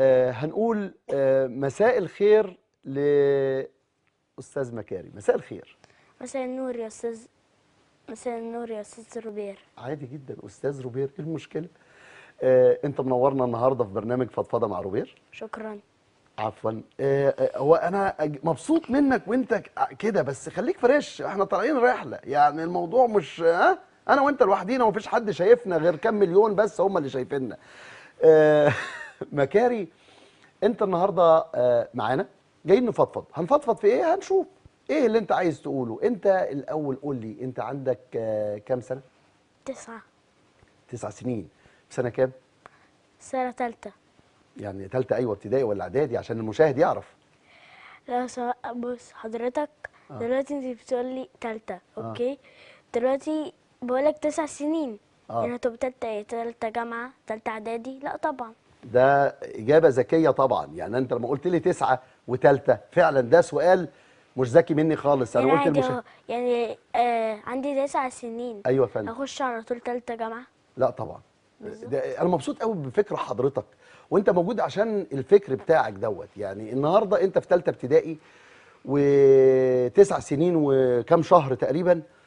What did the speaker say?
آه، هنقول آه، مساء الخير لأستاذ مكاري مساء الخير مساء النور يا أستاذ مساء النور يا أستاذ روبير عادي جدا أستاذ روبير إيه المشكلة؟ آه أنت منورنا النهاردة في برنامج فضفضة مع روبير شكرا عفوا آه، هو انا مبسوط منك وانت كده بس خليك فريش احنا طالعين رحله يعني الموضوع مش ها انا وانت لوحدينا ومفيش حد شايفنا غير كام مليون بس هم اللي شايفيننا مكاري انت النهارده آه، معانا جايين نفضفض هنفضفض في ايه هنشوف ايه اللي انت عايز تقوله انت الاول قول لي انت عندك آه، كام سنه تسعة تسع سنين سنه كام سنه ثالثه يعني ثالثه ايوه ابتدائي ولا اعدادي عشان المشاهد يعرف لا بص حضرتك آه. دلوقتي انت بتقول لي ثالثه اوكي دلوقتي دلوقتي بقولك تسع سنين آه. يعني طب ثالثه ايه ثالثه جامعه ثالثه اعدادي لا طبعا ده إجابة ذكية طبعا يعني أنت لما قلت لي تسعة وتالتة فعلا ده سؤال مش ذكي مني خالص أنا, أنا يعني قلت المش... يعني آه عندي تسع سنين أيوة يا فندم أخش على طول تالتة جامعة لا طبعا ده أنا مبسوط قوي بفكرة حضرتك وأنت موجود عشان الفكر بتاعك دوت يعني النهاردة أنت في تالتة ابتدائي وتسع سنين وكم شهر تقريبا